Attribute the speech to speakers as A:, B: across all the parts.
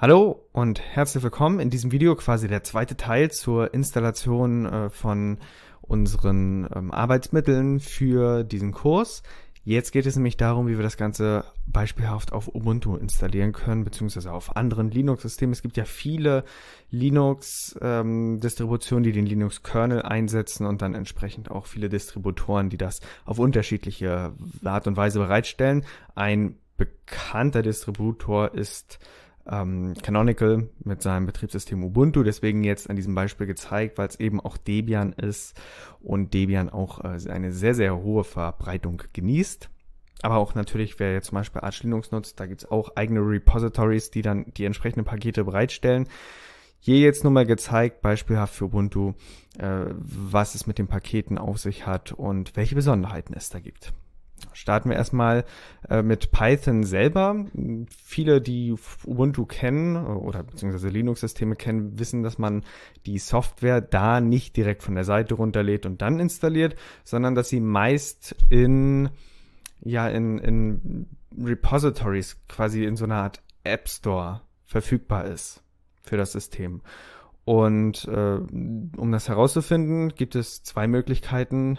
A: Hallo und herzlich willkommen in diesem Video quasi der zweite Teil zur Installation äh, von unseren ähm, Arbeitsmitteln für diesen Kurs. Jetzt geht es nämlich darum, wie wir das Ganze beispielhaft auf Ubuntu installieren können, beziehungsweise auf anderen Linux-Systemen. Es gibt ja viele Linux-Distributionen, ähm, die den Linux-Kernel einsetzen und dann entsprechend auch viele Distributoren, die das auf unterschiedliche Art und Weise bereitstellen. Ein bekannter Distributor ist ähm, Canonical mit seinem Betriebssystem Ubuntu. Deswegen jetzt an diesem Beispiel gezeigt, weil es eben auch Debian ist und Debian auch äh, eine sehr, sehr hohe Verbreitung genießt. Aber auch natürlich, wer jetzt zum Beispiel Arch Linux nutzt, da gibt's auch eigene Repositories, die dann die entsprechenden Pakete bereitstellen. Hier jetzt nur mal gezeigt, beispielhaft für Ubuntu, äh, was es mit den Paketen auf sich hat und welche Besonderheiten es da gibt. Starten wir erstmal äh, mit Python selber. Viele, die Ubuntu kennen äh, oder beziehungsweise Linux-Systeme kennen, wissen, dass man die Software da nicht direkt von der Seite runterlädt und dann installiert, sondern dass sie meist in, ja, in, in Repositories, quasi in so einer Art App Store verfügbar ist für das System. Und äh, um das herauszufinden, gibt es zwei Möglichkeiten,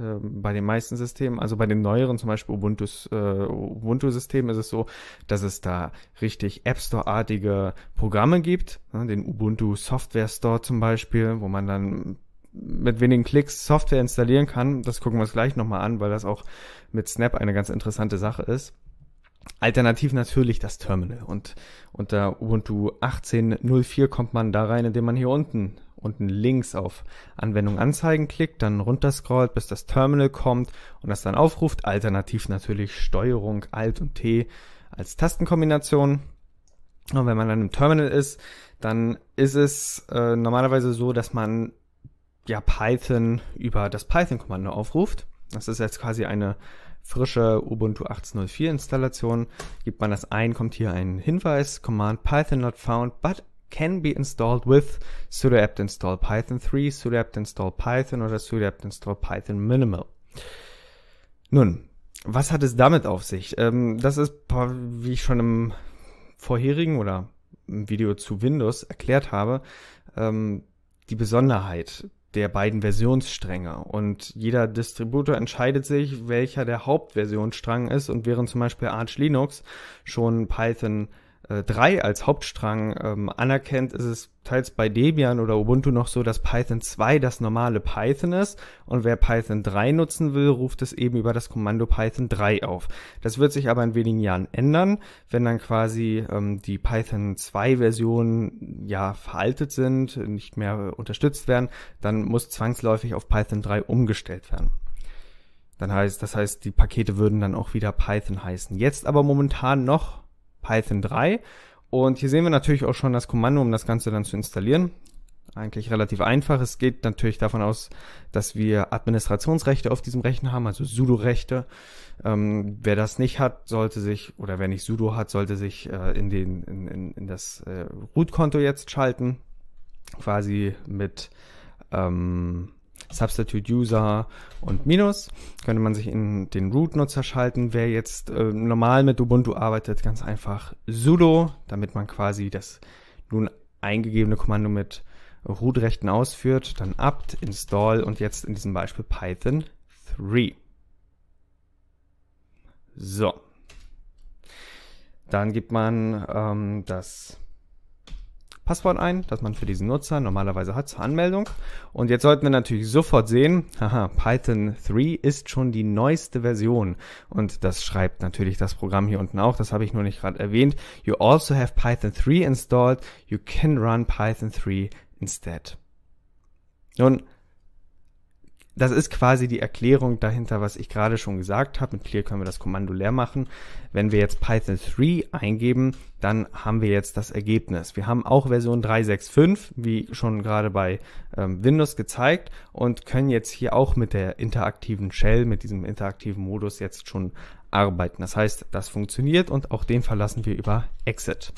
A: ähm, bei den meisten Systemen, also bei den neueren, zum Beispiel Ubuntu's, äh, Ubuntu-System ist es so, dass es da richtig App Store-artige Programme gibt, ne, den Ubuntu Software Store zum Beispiel, wo man dann mit wenigen Klicks Software installieren kann. Das gucken wir uns gleich nochmal an, weil das auch mit Snap eine ganz interessante Sache ist. Alternativ natürlich das Terminal und unter Ubuntu 18.04 kommt man da rein, indem man hier unten unten links auf Anwendung anzeigen klickt, dann runterscrollt, bis das Terminal kommt und das dann aufruft. Alternativ natürlich Steuerung Alt und T als Tastenkombination. Und wenn man dann im Terminal ist, dann ist es äh, normalerweise so, dass man ja Python über das Python-Kommando aufruft. Das ist jetzt quasi eine frische Ubuntu 18.04 Installation. Gibt man das ein, kommt hier ein Hinweis. Command Python not found, but can be installed with sudo apt install python 3, sudo apt install python oder sudo apt install python minimal. Nun, was hat es damit auf sich? Ähm, das ist, wie ich schon im vorherigen oder im Video zu Windows erklärt habe, ähm, die Besonderheit der beiden Versionsstränge. Und jeder Distributor entscheidet sich, welcher der Hauptversionsstrang ist. Und während zum Beispiel Arch Linux schon Python 3 äh, als Hauptstrang ähm, anerkennt, ist es teils bei Debian oder Ubuntu noch so, dass Python 2 das normale Python ist und wer Python 3 nutzen will, ruft es eben über das Kommando Python 3 auf. Das wird sich aber in wenigen Jahren ändern, wenn dann quasi ähm, die Python 2 Versionen ja veraltet sind, nicht mehr unterstützt werden, dann muss zwangsläufig auf Python 3 umgestellt werden. Dann heißt, das heißt, die Pakete würden dann auch wieder Python heißen. Jetzt aber momentan noch Python 3. Und hier sehen wir natürlich auch schon das Kommando, um das Ganze dann zu installieren. Eigentlich relativ einfach. Es geht natürlich davon aus, dass wir Administrationsrechte auf diesem Rechner haben, also Sudo-Rechte. Ähm, wer das nicht hat, sollte sich, oder wer nicht Sudo hat, sollte sich äh, in, den, in, in, in das äh, Root-Konto jetzt schalten. Quasi mit ähm, Substitute User und Minus. Könnte man sich in den Root-Nutzer schalten. Wer jetzt äh, normal mit Ubuntu arbeitet, ganz einfach sudo, damit man quasi das nun eingegebene Kommando mit Root-Rechten ausführt. Dann apt, install und jetzt in diesem Beispiel Python 3. So. Dann gibt man ähm, das Passwort ein, das man für diesen Nutzer normalerweise hat zur Anmeldung. Und jetzt sollten wir natürlich sofort sehen, haha, Python 3 ist schon die neueste Version. Und das schreibt natürlich das Programm hier unten auch, das habe ich nur nicht gerade erwähnt. You also have Python 3 installed, you can run Python 3 instead. Nun, das ist quasi die Erklärung dahinter, was ich gerade schon gesagt habe. Mit clear können wir das Kommando leer machen. Wenn wir jetzt Python 3 eingeben, dann haben wir jetzt das Ergebnis. Wir haben auch Version 3.6.5, wie schon gerade bei ähm, Windows gezeigt und können jetzt hier auch mit der interaktiven Shell, mit diesem interaktiven Modus jetzt schon arbeiten. Das heißt, das funktioniert und auch den verlassen wir über Exit.